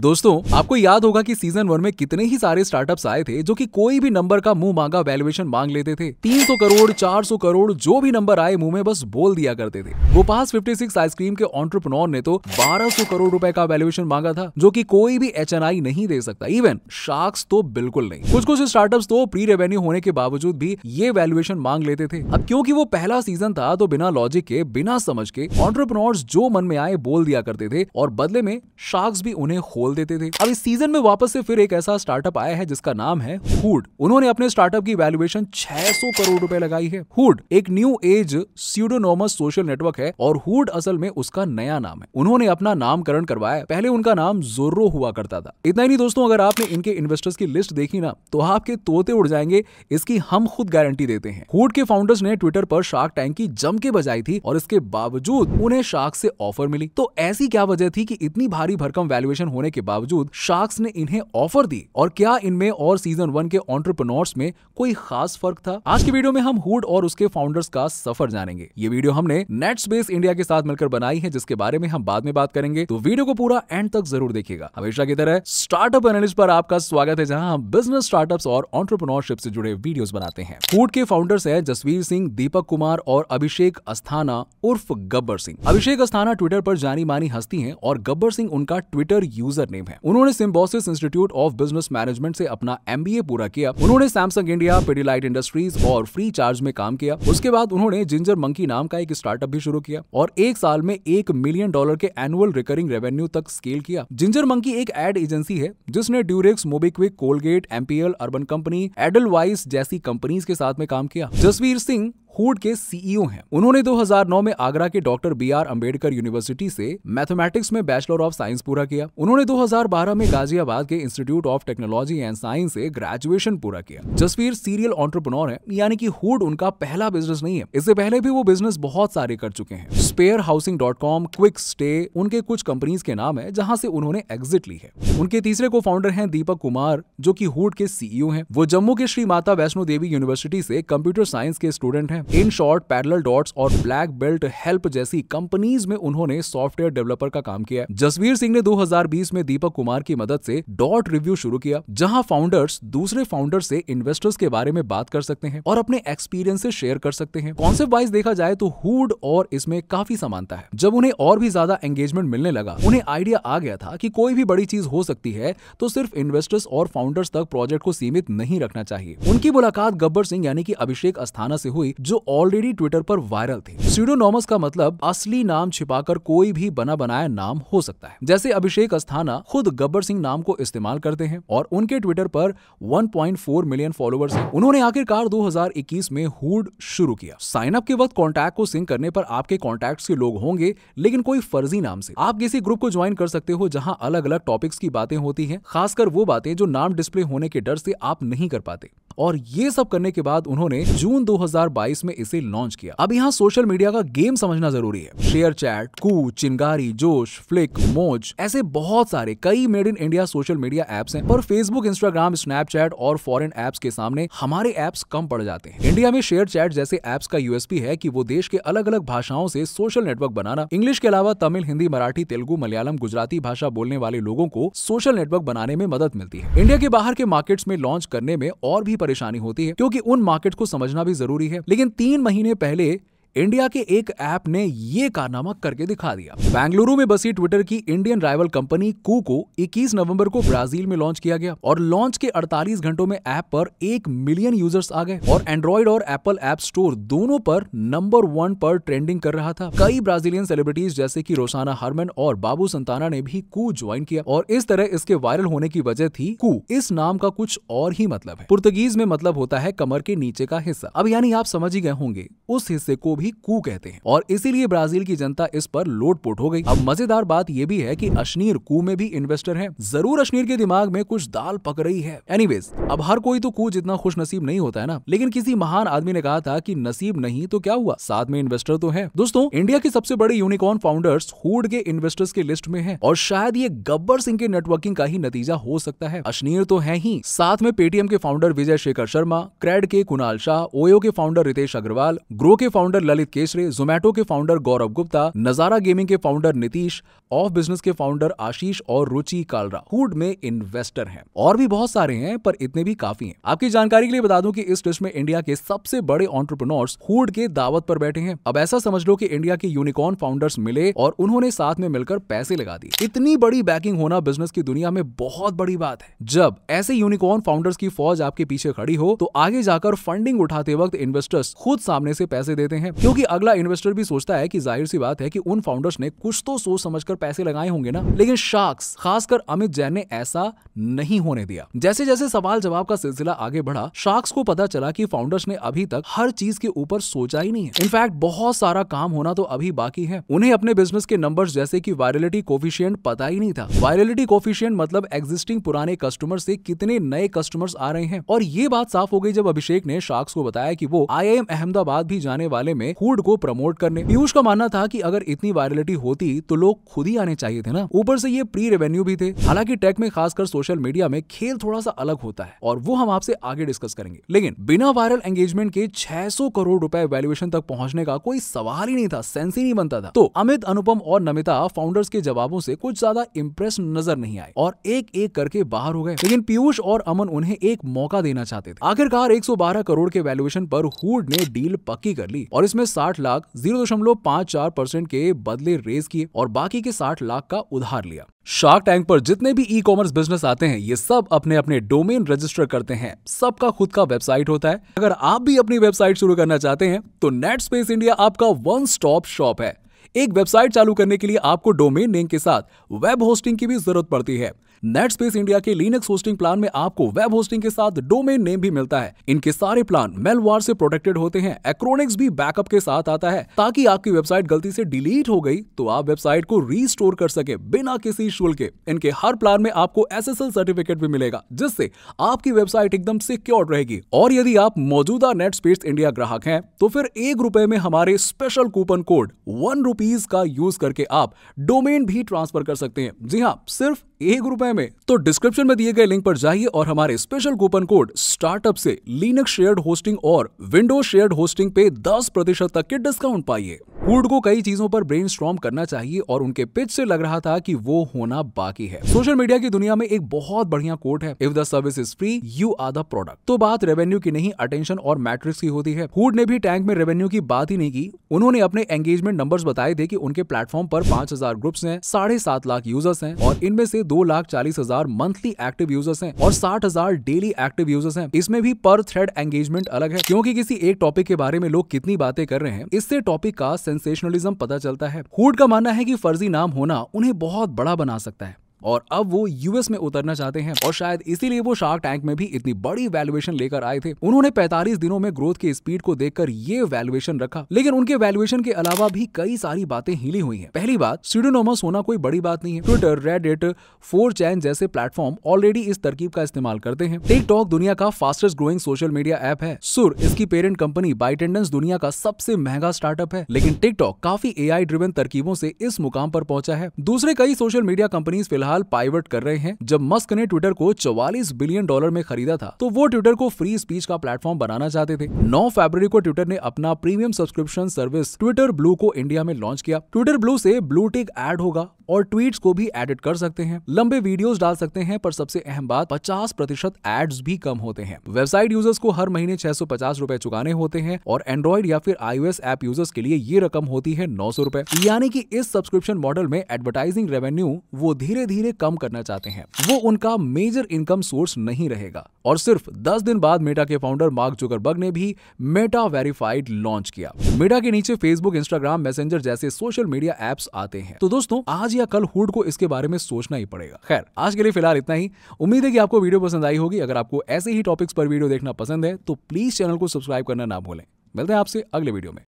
दोस्तों आपको याद होगा कि सीजन वन में कितने ही सारे स्टार्टअप्स आए थे जो कि कोई भी नंबर का मुंह मांगा वैल्यूएशन मांग लेते थे 300 करोड़ 400 करोड़ जो भी नंबर आए मुंह में बस बोल दिया करते थे गोपास 56 आइसक्रीम के ऑन्ट्रप्रनोर ने तो 1200 करोड़ रुपए का वैल्यूएशन मांगा था जो की कोई भी एच नहीं दे सकता इवन शार्क्स तो बिल्कुल नहीं कुछ कुछ स्टार्टअप तो प्री रेवेन्यू होने के बावजूद भी ये वैल्यूएशन मांग लेते थे अब क्योंकि वो पहला सीजन था तो बिना लॉजिक के बिना समझ के ऑन्ट्रप्रनोर जो मन में आए बोल दिया करते थे और बदले में शार्क्स भी उन्हें खोल देते थे अब इस सीजन में वापस से फिर एक ऐसा स्टार्टअप आया है जिसका नाम है हुड उन्होंने अपने स्टार्टअप की वैल्यूएशन 600 करोड़ रुपए लगाई है हुड एक new age pseudonymous social network है और हुड असल में उसका नया नाम है उन्होंने अपना नामकरण करवाया पहले उनका नाम जोर्रो हुआ करता था इतना ही नहीं दोस्तों अगर आपने इनके इन्वेस्टर्स की लिस्ट देखी ना तो आपके तोते उड़ जाएंगे इसकी हम खुद गारंटी देते हैं हुड के फाउंडर्स ने ट्विटर पर शार्क टैंक की जम के बजाई थी और इसके बावजूद उन्हें शार्क से ऑफर मिली तो ऐसी क्या वजह थी कि इतनी भारी भरकम वैल्यूएशन होने के बावजूद शार्क्स ने इन्हें ऑफर दी और क्या इनमें और सीजन वन के ऑन्टरप्रनोर्स में कोई खास फर्क था आज की वीडियो में हम हुड और उसके फाउंडर्स का सफर जानेंगे ये वीडियो हमने नेट स्पेस इंडिया के साथ मिलकर बनाई है जिसके बारे में हम बाद में बात करेंगे तो वीडियो को पूरा एंड तक जरूर देखिएगा हमेशा की तरह स्टार्टअप एनालिस्ट पर आपका स्वागत है जहां हम बिजनेस स्टार्टअप और ऑन्टरप्रनोरशिप से जुड़े वीडियोस बनाते हैं फूड के फाउंडर्स है जसवीर सिंह दीपक कुमार और अभिषेक अस्थाना उर्फ गब्बर सिंह अभिषेक अस्थाना ट्विटर पर जानी मानी हस्ती हैं और गब्बर सिंह उनका ट्विटर यूजर यूजर नेम है उन्होंने Symbiosis institute of business management से अपना एम पूरा किया उन्होंने सैमसंग इंडिया पेडिलाइट इंडस्ट्रीज और फ्री चार्ज में काम किया उसके बाद उन्होंने जिंजर मंकी नाम का एक स्टार्टअप भी शुरू किया और एक साल में एक मिलियन डॉलर के एनुअल रिकरिंग रेवेन्यू तक स्केल किया जिंजर मंकी एक एड एजेंसी है जिसने Durex MobiKwik Colgate MPL Urban Company एडल जैसी कंपनीज के साथ में काम किया जसवीर सिंह हुड के सीईओ e हैं उन्होंने 2009 में आगरा के doctor B R Ambedkar university से मैथमेटिक्स में बैचलर ऑफ साइंस पूरा किया उन्होंने 2012 में गाजियाबाद के institute of technology and science से ग्रेजुएशन पूरा किया जसवीर सीरियल ऑन्टरप्रनोर है यानी कि हुड उनका पहला बिजनेस नहीं है इससे पहले भी वो बिजनेस बहुत सारे कर चुके हैं spare housing dot com quick stay उनके कुछ कंपनीज के नाम है जहाँ से उन्होंने एग्जिट ली है उनके तीसरे को फाउंडर है दीपक कुमार जो की हुड के सीईओ e है वो जम्मू के श्री माता वैष्णो देवी यूनिवर्सिटी से कंप्यूटर साइंस के स्टूडेंट हैं इन शॉर्ट पैरल डॉट्स और ब्लैक बेल्ट हेल्प जैसी कंपनीज में उन्होंने सॉफ्टवेयर डेवलपर का काम किया जसवीर सिंह ने 2020 में दीपक कुमार की मदद से डॉट रिव्यू शुरू किया जहां फाउंडर्स दूसरे फाउंडर्स से इन्वेस्टर्स के बारे में बात कर सकते हैं और अपने एक्सपीरियंस शेयर कर सकते हैं कॉन्सेप्ट वाइज देखा जाए तो हुड और इसमें काफी समानता है जब उन्हें और भी ज्यादा एंगेजमेंट मिलने लगा उन्हें आइडिया आ गया था कि कोई भी बड़ी चीज हो सकती है तो सिर्फ इन्वेस्टर्स और फाउंडर्स तक प्रोजेक्ट को सीमित नहीं रखना चाहिए उनकी मुलाकात गब्बर सिंह यानी कि अभिषेक अस्थाना से हुई जो ऑलरेडी ट्विटर पर वायरल थी सीडोनॉमस का मतलब असली नाम छिपाकर कोई भी बना बनाया नाम हो सकता है जैसे अभिषेक अस्थाना खुद गब्बर सिंह नाम को इस्तेमाल करते हैं और उनके ट्विटर पर 1.4 मिलियन फॉलोअर्स हैं उन्होंने आखिरकार 2021 में हुड शुरू किया साइन अप के वक्त कॉन्टैक्ट को सिंक करने पर आपके कॉन्टैक्ट के लोग होंगे लेकिन कोई फर्जी नाम से आप किसी ग्रुप को ज्वाइन कर सकते हो जहाँ अलग अलग टॉपिक्स की बातें होती है खासकर वो बातें जो नाम डिस्प्ले होने के डर से आप नहीं कर पाते और ये सब करने के बाद उन्होंने जून 2022 में इसे लॉन्च किया अब यहाँ सोशल मीडिया का गेम समझना जरूरी है शेयर चैट कू चिंगारी जोश फ्लिक मोज ऐसे बहुत सारे कई made in India social media apps हैं पर फेसबुक इंस्टाग्राम स्नैपचैट और फॉरेन एप्स के सामने हमारे एप्स कम पड़ जाते हैं इंडिया में शेयर चैट जैसे एप्स का यूएसपी है की वो देश के अलग अलग भाषाओं से सोशल नेटवर्क बनाना इंग्लिश के अलावा तमिल हिंदी मराठी तेलुगु मलयालम गुजराती भाषा बोलने वाले लोगों को सोशल नेटवर्क बनाने में मदद मिलती है इंडिया के बाहर के मार्केट्स में लॉन्च करने में और भी परेशानी होती है क्योंकि उन मार्केट को समझना भी जरूरी है लेकिन तीन महीने पहले इंडिया के एक ऐप ने ये कारनामा करके दिखा दिया बेंगलुरु में बसी ट्विटर की इंडियन राइवल कंपनी कू को 21 नवंबर को ब्राजील में लॉन्च किया गया और लॉन्च के 48 घंटों में ऐप पर एक मिलियन यूजर्स आ गए और एंड्रॉइड और एप्पल ऐप स्टोर दोनों पर नंबर वन पर ट्रेंडिंग कर रहा था कई ब्राजीलियन सेलिब्रिटीज जैसे की रोशाना हरमन और बाबू संताना ने भी कू ज्वाइन किया और इस तरह इसके वायरल होने की वजह थी कू इस नाम का कुछ और ही मतलब है पुर्तगीज में मतलब होता है कमर के नीचे का हिस्सा अब यानी आप समझ ही गए होंगे उस हिस्से को भी कू कहते हैं और इसीलिए ब्राजील की जनता इस पर लोटपोट हो गई अब मजेदार बात यह भी है कि अश्नीर कू में भी इन्वेस्टर है जरूर अश्नीर के दिमाग में कुछ दाल पक रही है एनीवेज अब हर कोई तो कू जितना खुश नसीब नहीं होता है ना लेकिन किसी महान आदमी ने कहा था की नसीब नहीं तो क्या हुआ साथ में इन्वेस्टर तो है दोस्तों इंडिया के सबसे बड़े यूनिकॉर्न फाउंडर्स हुड के इन्वेस्टर्स की लिस्ट में है और शायद ये गब्बर सिंह के नेटवर्किंग का ही नतीजा हो सकता है अश्नीर तो है ही साथ में पेटीएम के फाउंडर विजय शेखर शर्मा क्रेड के कुणाल शाह ओयो के फाउंडर रितेश अग्रवाल ग्रो के फाउंडर ललित केसरे जोमैटो के founder Gaurav Gupta Nazara gaming के फाउंडर नीतीश ऑफ बिजनेस के फाउंडर आशीष और रुचि कालरा हुड में इन्वेस्टर हैं और भी बहुत सारे हैं पर इतने भी काफी हैं आपकी जानकारी के लिए बता दूं कि इस लिस्ट में इंडिया के सबसे बड़े ऑन्टरप्रनोर्स हुड के दावत पर बैठे हैं अब ऐसा समझ लो कि इंडिया के यूनिकॉर्न फाउंडर्स मिले और उन्होंने साथ में मिलकर पैसे लगा दिए इतनी बड़ी बैकिंग होना बिजनेस की दुनिया में बहुत बड़ी बात है जब ऐसे यूनिकॉर्न फाउंडर्स की फौज आपके पीछे खड़ी हो तो आगे जाकर फंडिंग उठाते वक्त इन्वेस्टर्स खुद सामने से पैसे देते हैं क्योंकि अगला इन्वेस्टर भी सोचता है कि जाहिर सी बात है कि उन फाउंडर्स ने कुछ तो सोच समझकर पैसे लगाए होंगे ना लेकिन शार्क्स खासकर अमित जैन ने ऐसा नहीं होने दिया जैसे जैसे सवाल जवाब का सिलसिला आगे बढ़ा शार्क्स को पता चला कि फाउंडर्स ने अभी तक हर चीज के ऊपर सोचा ही नहीं है इनफैक्ट बहुत सारा काम होना तो अभी बाकी है उन्हें अपने बिजनेस के नंबर जैसे की वायरलिटी कोफिशियंट पता ही नहीं था वायरलिटी कोफिशियंट मतलब एग्जिस्टिंग पुराने कस्टमर से कितने नए कस्टमर्स आ रहे हैं और ये बात साफ हो गई जब अभिषेक ने शार्क्स को बताया कि वो आई अहमदाबाद भी जाने वाले में हुड फूड को प्रमोट करने पीयूष का मानना था की अगर इतनी वायरलिटी होती तो लोग खुद ही आने चाहिए थे ना ऊपर से ये प्री रेवेन्यू भी थे हालांकि टेक में खासकर सोशल मीडिया में खेल थोड़ा सा अलग होता है और वो हम आपसे आगे डिस्कस करेंगे लेकिन बिना वायरल एंगेजमेंट के 600 करोड़ रुपए वैल्यूएशन तक पहुंचने का कोई सवाल ही नहीं था सेंस ही नहीं बनता था तो अमित अनुपम और नमिता फाउंडर्स के जवाबों से कुछ ज्यादा इम्प्रेस नजर नहीं आए और एक एक करके बाहर हो गए लेकिन पीयूष और अमन उन्हें एक मौका देना चाहते थे आखिरकार 112 करोड़ के वैल्यूएशन पर हुड ने डील पक्की कर ली और इसमें में 60 लाख 0.54 परसेंट के बदले रेज किए और बाकी के 60 लाख का उधार लिया शार्क टैंक पर जितने भी ई कॉमर्स बिजनेस आते हैं ये सब अपने अपने डोमेन रजिस्टर करते हैं सबका खुद का वेबसाइट होता है अगर आप भी अपनी वेबसाइट शुरू करना चाहते हैं तो नेट स्पेस इंडिया आपका वन स्टॉप शॉप है एक वेबसाइट चालू करने के लिए आपको डोमेन नेम के साथ वेब होस्टिंग की भी जरूरत पड़ती है नेट स्पेस इंडिया के लिनक्स होस्टिंग प्लान में आपको वेब होस्टिंग के साथ डोमेन नेम भी मिलता है इनके सारे प्लान मेलवार से प्रोटेक्टेड होते हैं एक्रोनिक्स भी बैकअप के साथ आता है ताकि आपकी वेबसाइट गलती से डिलीट हो गई तो आप वेबसाइट को रीस्टोर कर सके बिना किसी शुल्क के इनके हर प्लान में आपको एस सर्टिफिकेट भी मिलेगा जिससे आपकी वेबसाइट एकदम सिक्योर रहेगी और यदि आप मौजूदा नेट स्पेस इंडिया ग्राहक हैं तो फिर एक रुपए में हमारे special coupon code one rupees का यूज करके आप डोमेन भी ट्रांसफर कर सकते हैं जी हाँ सिर्फ एक रुपए में तो डिस्क्रिप्शन में दिए गए लिंक पर जाइए और हमारे स्पेशल कूपन कोड स्टार्टअप से लिनक्स शेयर्ड होस्टिंग और विंडोज शेयर्ड होस्टिंग पे दस प्रतिशत तक के डिस्काउंट पाइए गुड को कई चीजों पर ब्रेन करना चाहिए और उनके पिच से लग रहा था कि वो होना बाकी है सोशल मीडिया की दुनिया में एक बहुत बढ़िया कोट है if the service is free you are the product तो बात रेवेन्यू की नहीं अटेंशन और मैट्रिक्स की होती है हुड ने भी टैंक में रेवेन्यू की बात ही नहीं की उन्होंने अपने एंगेजमेंट नंबर बताए थे की उनके प्लेटफॉर्म पर हजार ग्रुप्स हैं साढ़े सात लाख यूजर्स है और इनमें से दो लाख चालीस हजार मंथली एक्टिव यूजर्स है और साठ हजार डेली एक्टिव यूजर्स है इसमें भी पर थ्रेड एंगेजमेंट अलग है क्योंकि किसी एक टॉपिक के बारे में लोग कितनी बातें कर रहे हैं इससे टॉपिक का सेंस सेंसेशनलिज्म पता चलता है हुड का मानना है कि फर्जी नाम होना उन्हें बहुत बड़ा बना सकता है और अब वो यूएस में उतरना चाहते हैं और शायद इसीलिए वो शार्क टैंक में भी इतनी बड़ी वैल्युएशन लेकर आए थे उन्होंने पैंतालीस दिनों में ग्रोथ की स्पीड को देखकर ये वैल्युएशन रखा लेकिन उनके वैल्युएशन के अलावा भी कई सारी बातें हिली हुई है पहली बात सीडोनोमस होना कोई बड़ी बात नहीं है ट्विटर रेडिट फोर चैन जैसे प्लेटफॉर्म ऑलरेडी इस तरकीब का इस्तेमाल करते हैं टिकटॉक दुनिया का fastest growing social media app है सुर इसकी पेरेंट कंपनी बाइटेंडेंस दुनिया का सबसे महंगा स्टार्टअप है लेकिन टिकटॉक काफी ए ड्रिवन तरकीबों से इस मुकाम पर पहुंचा है दूसरे कई सोशल मीडिया कंपनीज फिलहाल फिलहाल पाइवट कर रहे हैं जब मस्क ने ट्विटर को चौवालीस बिलियन डॉलर में खरीदा था तो वो ट्विटर को फ्री स्पीच का प्लेटफॉर्म बनाना चाहते थे नौ फरवरी को ट्विटर ने अपना premium subscription service Twitter Blue को इंडिया में लॉन्च किया ट्विटर ब्लू से ब्लू टिक एड होगा और ट्वीट को भी एडिट कर सकते हैं लंबे वीडियोस डाल सकते हैं पर सबसे अहम बात पचास प्रतिशत एड्स भी कम होते हैं वेबसाइट यूजर्स को हर महीने छह सौ पचास रूपए चुकाने होते हैं और एंड्रॉइड या फिर आईओ ऐप यूजर्स के लिए ये रकम होती है नौ सौ रूपए यानी कि इस सब्सक्रिप्शन मॉडल में एडवर्टाइजिंग रेवेन्यू वो धीरे धीरे कम करना चाहते हैं वो उनका मेजर इनकम सोर्स नहीं रहेगा और सिर्फ दस दिन बाद मेटा के फाउंडर मार्क जुकरबर्ग ने भी मेटा वेरीफाइड लॉन्च किया मेटा के नीचे फेसबुक इंस्टाग्राम मैसेजर जैसे सोशल मीडिया एप्स आते हैं तो दोस्तों आज आज या कल हुड को इसके बारे में सोचना ही पड़ेगा खैर आज के लिए फिलहाल इतना ही उम्मीद है कि आपको वीडियो पसंद आई होगी अगर आपको ऐसे ही टॉपिक्स पर वीडियो देखना पसंद है तो प्लीज चैनल को सब्सक्राइब करना ना भूलें मिलते हैं आपसे अगले वीडियो में